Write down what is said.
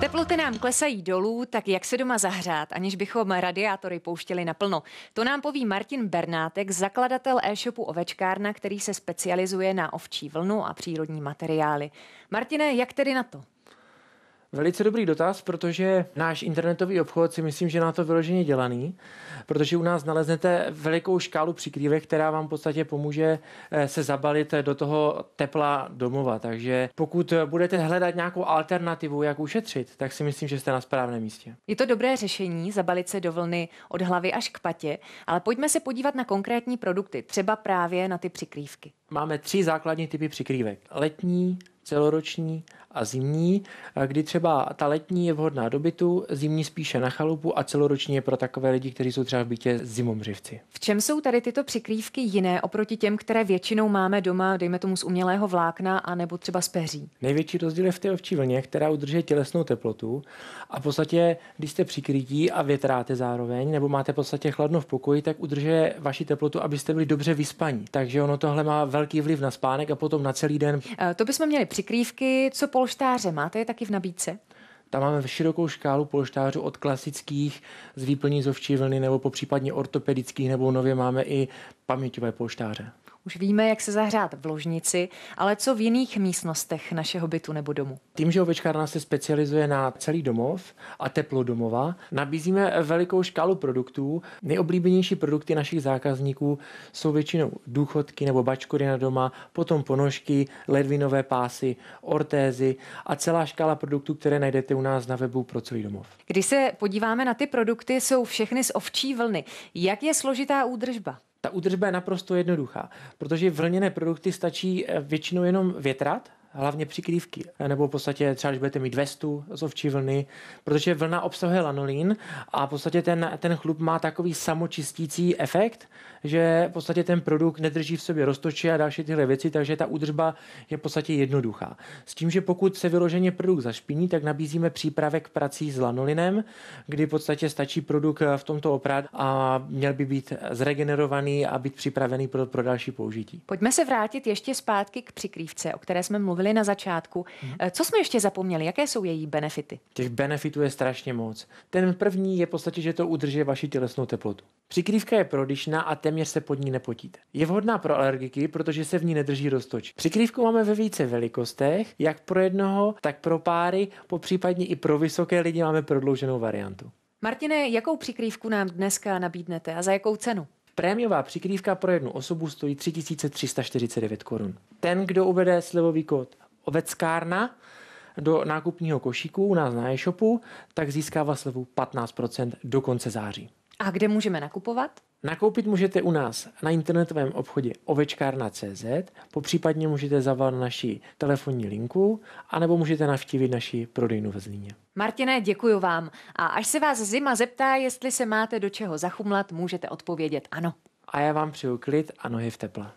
Teploty nám klesají dolů, tak jak se doma zahřát, aniž bychom radiátory pouštěli naplno? To nám poví Martin Bernátek, zakladatel e-shopu Ovečkárna, který se specializuje na ovčí vlnu a přírodní materiály. Martine, jak tedy na to? Velice dobrý dotaz, protože náš internetový obchod si myslím, že na to vyloženě dělaný, protože u nás naleznete velikou škálu přikrývek, která vám v podstatě pomůže eh, se zabalit do toho tepla domova. Takže pokud budete hledat nějakou alternativu, jak ušetřit, tak si myslím, že jste na správném místě. Je to dobré řešení zabalit se do vlny od hlavy až k patě, ale pojďme se podívat na konkrétní produkty, třeba právě na ty přikrývky. Máme tři základní typy přikrývek. Letní, celoroční a zimní, kdy třeba ta letní je vhodná do bytu, zimní spíše na chalupu a celoročně je pro takové lidi, kteří jsou třeba v bytě zimomřivci. V čem jsou tady tyto přikrývky jiné oproti těm, které většinou máme doma, dejme tomu z umělého vlákna a nebo třeba z peří? Největší rozdíl je v té ovčí vlně, která udržuje tělesnou teplotu a v podstatě, když jste přikrytí a větráte zároveň, nebo máte v podstatě chladno v pokoji, tak udržuje vaši teplotu, abyste byli dobře vyspaní. Takže ono tohle má velký vliv na spánek a potom na celý den. Eh, to bychom měli přikrývky, co po polštáře máte je taky v nabídce? Tam máme širokou škálu polštářů od klasických z výplní zovčí vlny nebo popřípadně ortopedických, nebo nově máme i paměťové polštáře. Už víme, jak se zahřát v ložnici, ale co v jiných místnostech našeho bytu nebo domu? Tím, že ovečkárna se specializuje na celý domov a teplo domova, nabízíme velikou škálu produktů. Nejoblíbenější produkty našich zákazníků jsou většinou důchodky nebo bačkory na doma, potom ponožky, ledvinové pásy, ortézy a celá škála produktů, které najdete u nás na webu pro celý domov. Když se podíváme na ty produkty, jsou všechny z ovčí vlny. Jak je složitá údržba? Ta údržba je naprosto jednoduchá, protože vlněné produkty stačí eh, většinou jenom větrat, hlavně přikrývky, nebo v podstatě třeba, když budete mít vestu z ovčí vlny, protože vlna obsahuje lanolin a v podstatě ten, ten chlup má takový samočistící efekt, že v podstatě ten produkt nedrží v sobě roztoče a další tyhle věci, takže ta údržba je v podstatě jednoduchá. S tím, že pokud se vyloženě produkt zašpiní, tak nabízíme přípravek prací s lanolinem, kdy v podstatě stačí produkt v tomto oprát a měl by být zregenerovaný a být připravený pro, pro další použití. Pojďme se vrátit ještě zpátky k přikrývce, o které jsme mluvili mluvili na začátku. Mhm. Eh, co jsme ještě zapomněli? Jaké jsou její benefity? Těch benefitů je strašně moc. Ten první je v podstatě, že to udržuje vaši tělesnou teplotu. Přikrývka je prodyšná a téměř se pod ní nepotíte. Je vhodná pro alergiky, protože se v ní nedrží roztoč. Přikrývku máme ve více velikostech, jak pro jednoho, tak pro páry, popřípadně i pro vysoké lidi máme prodlouženou variantu. Martine, jakou přikrývku nám dneska nabídnete a za jakou cenu? Prémiová přikrývka pro jednu osobu stojí 3349 korun. Ten, kdo uvede slevový kód Oveckárna do nákupního košíku u nás na e-shopu, tak získává slevu 15% do konce září. A kde můžeme nakupovat? Nakoupit můžete u nás na internetovém obchodě ovečkárna.cz, popřípadně můžete zavolat naši telefonní linku, anebo můžete navštívit naši prodejnu ve Zlíně. Martine, děkuji vám. A až se vás zima zeptá, jestli se máte do čeho zachumlat, můžete odpovědět ano. A já vám přeju klid a nohy v teple.